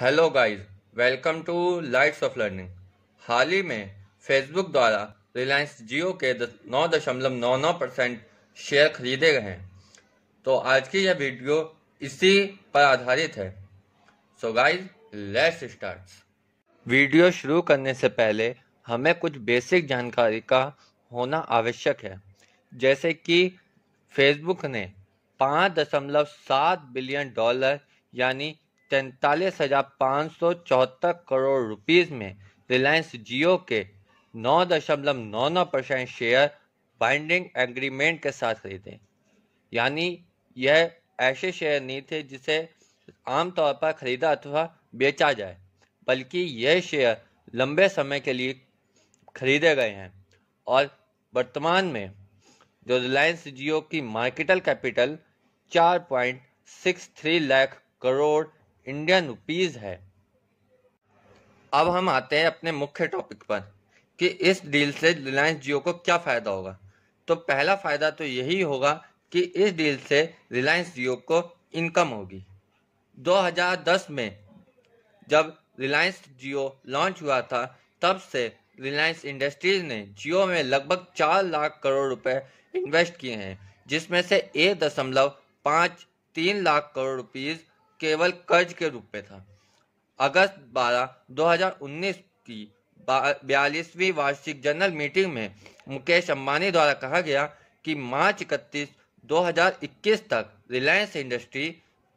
hello guys welcome to lights of learning हाल ही में फेसबुक द्वारा रिलायंस जियो के नौ दशमलव नौ नौ परसेंट शेयर खरीदे गए हैं तो आज की यह वीडियो इसी पर आधारित है so guys let's start video शुरू करने से पहले हमें कुछ बेसिक जानकारी का होना आवश्यक है जैसे कि फेसबुक ने पाँच दशमलव सात बिलियन डॉलर यानी तैंतालीस हजार पाँच सौ चौहत्तर करोड़ रुपीस में रिलायंस जियो के नौ दशमलव नौ नौ परसेंट शेयर बाइंडिंग एग्रीमेंट के साथ खरीदे यानी यह ऐसे शेयर नहीं थे जिसे आमतौर पर खरीदा अथवा बेचा जाए बल्कि यह शेयर लंबे समय के लिए खरीदे गए हैं और वर्तमान में जो रिलायंस जियो की market capital 4.63 lakh crore Indian rupees है अब हम आते हैं अपने मुख्य टॉपिक पर कि इस डील से रिलायंस जियो को क्या फ़ायदा होगा तो पहला फ़ायदा तो यही होगा कि इस डील से रिलायंस जियो को इनकम होगी 2010 में जब रिलायंस जियो लॉन्च हुआ था तब से रिलायंस इंडस्ट्रीज ने जियो में लगभग चार लाख करोड़ रुपए इन्वेस्ट किए हैं जिसमें से एक दशमलव पाँच तीन लाख करोड़ रुपीज़ केवल कर्ज के रूप में था अगस्त 12 2019 की बयालीसवीं वार्षिक जनरल मीटिंग में मुकेश अंबानी द्वारा कहा गया कि मार्च इकतीस 2021 तक रिलायंस इंडस्ट्री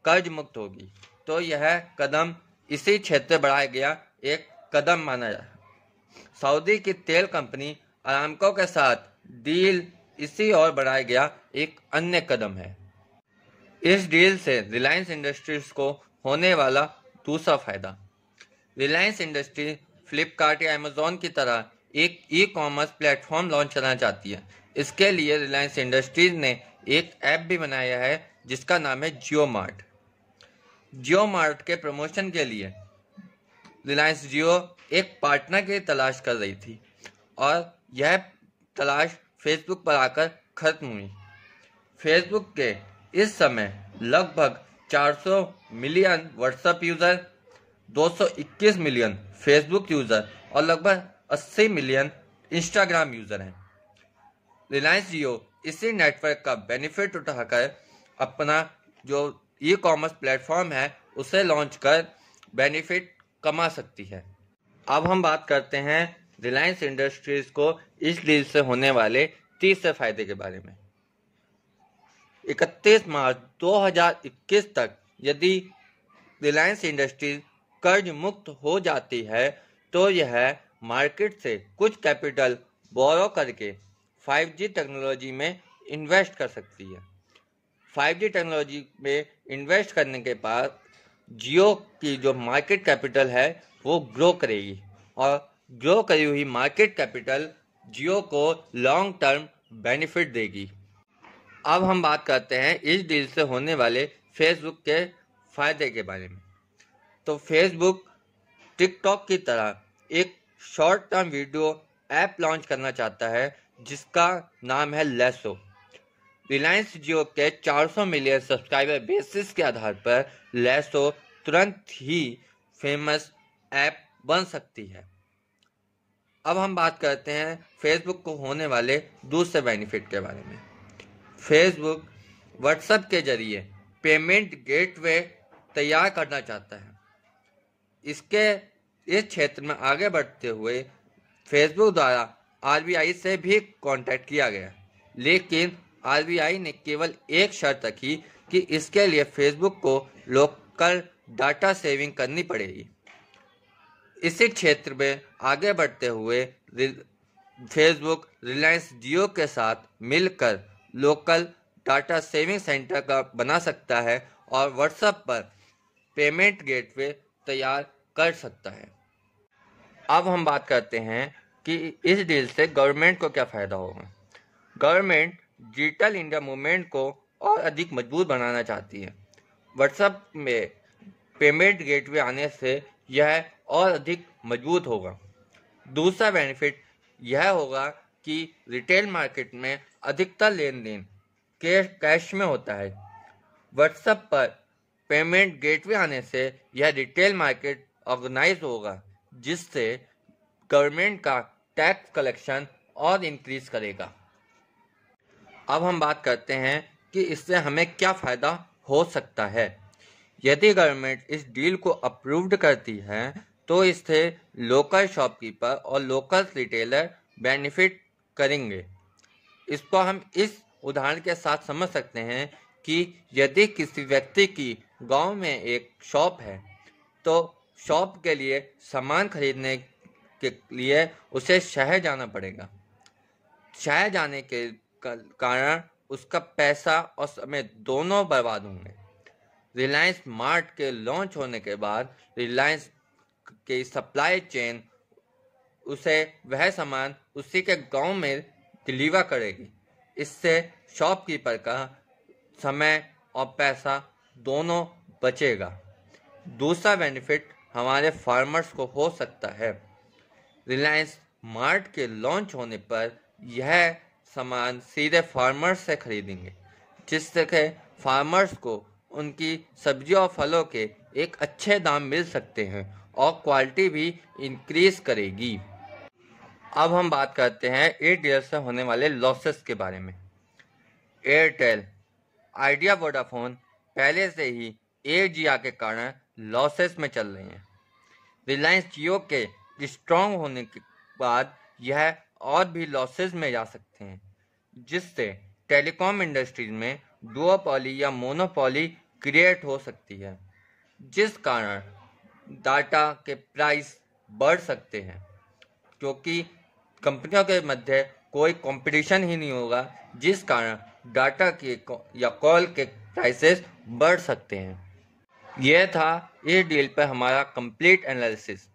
कर्ज मुक्त होगी तो यह कदम इसी क्षेत्र बढ़ाया गया एक कदम माना जाए सऊदी की तेल कंपनी अरामको के साथ डील इसी और बढ़ाया गया एक अन्य कदम है इस डील से रिलायंस इंडस्ट्रीज को होने वाला दूसरा फायदा रिलायंस इंडस्ट्री फ्लिपकार्ट या अमेजोन की तरह एक ई कॉमर्स प्लेटफॉर्म लॉन्च करना चाहती है इसके लिए रिलायंस इंडस्ट्रीज ने एक ऐप भी बनाया है जिसका नाम है जियो मार्ट जियो मार्ट के प्रमोशन के लिए रिलायंस जियो एक पार्टनर की तलाश कर रही थी और यह तलाश फेसबुक पर आकर खत्म हुई फेसबुक के इस समय लगभग 400 million WhatsApp user 221 million Facebook user और लगभग 80 मिलियन इंस्टाग्राम यूजर हैं रिलायंस जियो इसी नेटवर्क का बेनिफिट उठाकर अपना जो ई कॉमर्स प्लेटफॉर्म है उसे लॉन्च कर बेनिफिट कमा सकती है अब हम बात करते हैं रिलायंस इंडस्ट्रीज को इस डील से होने वाले तीसरे फायदे के बारे में 31 मार्च 2021 तक यदि रिलायंस इंडस्ट्रीज कर्ज मुक्त हो जाती है तो यह मार्केट से कुछ कैपिटल बोरो करके 5G टेक्नोलॉजी में इन्वेस्ट कर सकती है 5G टेक्नोलॉजी में इन्वेस्ट करने के बाद जियो की जो मार्केट कैपिटल है वो ग्रो करेगी और ग्रो करी हुई मार्केट कैपिटल जियो को लॉन्ग टर्म बेनिफिट देगी अब हम बात करते हैं इस डील से होने वाले फेसबुक के फायदे के बारे में तो फेसबुक टिकटॉक की तरह एक short term video app launch करना चाहता है जिसका नाम है लेसो रिलायंस जियो के 400 मिलियन सब्सक्राइबर बेसिस के आधार पर लेसो तुरंत ही फेमस ऐप बन सकती है अब हम बात करते हैं फेसबुक को होने वाले दूसरे बेनिफिट के बारे में फेसबुक व्हाट्सएप के जरिए पेमेंट गेटवे तैयार करना चाहता है इसके इस क्षेत्र में आगे बढ़ते हुए फेसबुक द्वारा आरबीआई से भी कांटेक्ट किया गया लेकिन आरबीआई ने केवल एक शर्त रखी कि इसके लिए फेसबुक को लोकल डाटा सेविंग करनी पड़ेगी इसी क्षेत्र में आगे बढ़ते हुए फेसबुक रिलायंस जियो के साथ मिलकर लोकल डाटा सेविंग सेंटर का बना सकता है और व्हाट्सएप पर पेमेंट गेटवे तैयार कर सकता है अब हम बात करते हैं कि इस डील से गवर्नमेंट को क्या फ़ायदा होगा गवर्नमेंट डिजिटल इंडिया मूवमेंट को और अधिक मजबूत बनाना चाहती है व्हाट्सएप में पेमेंट गेटवे आने से यह और अधिक मजबूत होगा दूसरा बेनिफिट यह होगा कि रिटेल मार्केट में अधिकतर लेन देन कैश में होता है व्हाट्सएप पर पेमेंट गेटवे आने से यह रिटेल मार्केट ऑर्गेनाइज होगा जिससे गवर्नमेंट का टैक्स कलेक्शन और इंक्रीज करेगा अब हम बात करते हैं कि इससे हमें क्या फ़ायदा हो सकता है यदि गवर्नमेंट इस डील को अप्रूव्ड करती है तो इससे लोकल शॉपकीपर और लोकल रिटेलर बेनिफिट करेंगे इसको हम इस उदाहरण के साथ समझ सकते हैं कि यदि किसी व्यक्ति की गांव में एक शॉप है तो शॉप के लिए सामान खरीदने के लिए उसे शहर जाना पड़ेगा शहर जाने के कारण उसका पैसा और समय दोनों बर्बाद होंगे रिलायंस मार्ट के लॉन्च होने के बाद रिलायंस की सप्लाई चेन उसे वह सामान उसी के गांव में डिलीवर करेगी इससे शॉपकीपर का समय और पैसा दोनों बचेगा दूसरा बेनिफिट हमारे फार्मर्स को हो सकता है रिलायंस मार्ट के लॉन्च होने पर यह सामान सीधे फार्मर्स से खरीदेंगे जिससे के फार्मर्स को उनकी सब्जियों और फलों के एक अच्छे दाम मिल सकते हैं और क्वालिटी भी इंक्रीज करेगी अब हम बात करते हैं एयरटेल से होने वाले लॉसेस के बारे में एयरटेल आइडिया वोडाफोन पहले से ही एयर जिया के कारण लॉसेस में चल रही हैं रिलायंस जियो के स्ट्रॉन्ग होने के बाद यह और भी लॉसेस में जा सकते हैं जिससे टेलीकॉम इंडस्ट्रीज में डुओपॉली या मोनोपॉली क्रिएट हो सकती है जिस कारण डाटा के प्राइस बढ़ सकते हैं क्योंकि कंपनियों के मध्य कोई कंपटीशन ही नहीं होगा जिस कारण डाटा के या कॉल के प्राइसेस बढ़ सकते हैं यह था इस डील पर हमारा कंप्लीट एनालिसिस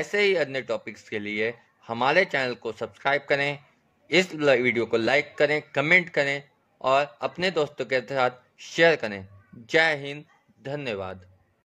ऐसे ही अन्य टॉपिक्स के लिए हमारे चैनल को सब्सक्राइब करें इस वीडियो को लाइक करें कमेंट करें और अपने दोस्तों के साथ शेयर करें जय हिंद धन्यवाद